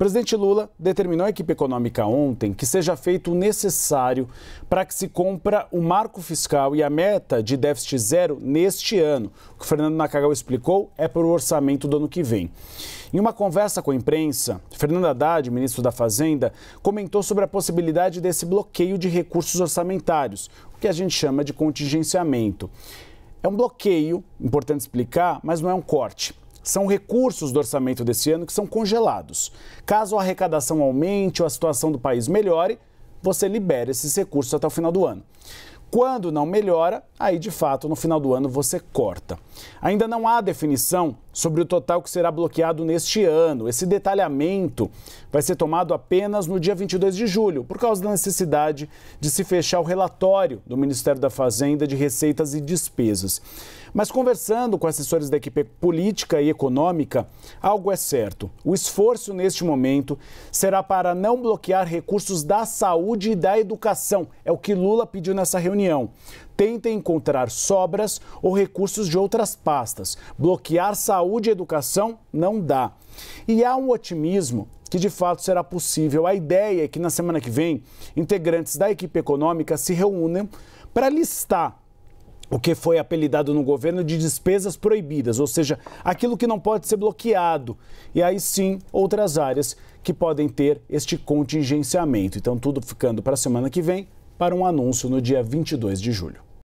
presidente Lula determinou à equipe econômica ontem que seja feito o necessário para que se cumpra o marco fiscal e a meta de déficit zero neste ano. O que Fernando Nacagal explicou é para o orçamento do ano que vem. Em uma conversa com a imprensa, Fernando Haddad, ministro da Fazenda, comentou sobre a possibilidade desse bloqueio de recursos orçamentários, o que a gente chama de contingenciamento. É um bloqueio, importante explicar, mas não é um corte. São recursos do orçamento desse ano que são congelados. Caso a arrecadação aumente ou a situação do país melhore, você libera esses recursos até o final do ano. Quando não melhora, aí de fato no final do ano você corta. Ainda não há definição sobre o total que será bloqueado neste ano. Esse detalhamento vai ser tomado apenas no dia 22 de julho, por causa da necessidade de se fechar o relatório do Ministério da Fazenda de receitas e despesas. Mas conversando com assessores da equipe política e econômica, algo é certo. O esforço neste momento será para não bloquear recursos da saúde e da educação. É o que Lula pediu nessa reunião tenta encontrar sobras ou recursos de outras pastas. Bloquear saúde e educação não dá. E há um otimismo que de fato será possível. A ideia é que na semana que vem, integrantes da equipe econômica se reúnam para listar o que foi apelidado no governo de despesas proibidas, ou seja, aquilo que não pode ser bloqueado. E aí sim, outras áreas que podem ter este contingenciamento. Então, tudo ficando para a semana que vem, para um anúncio no dia 22 de julho.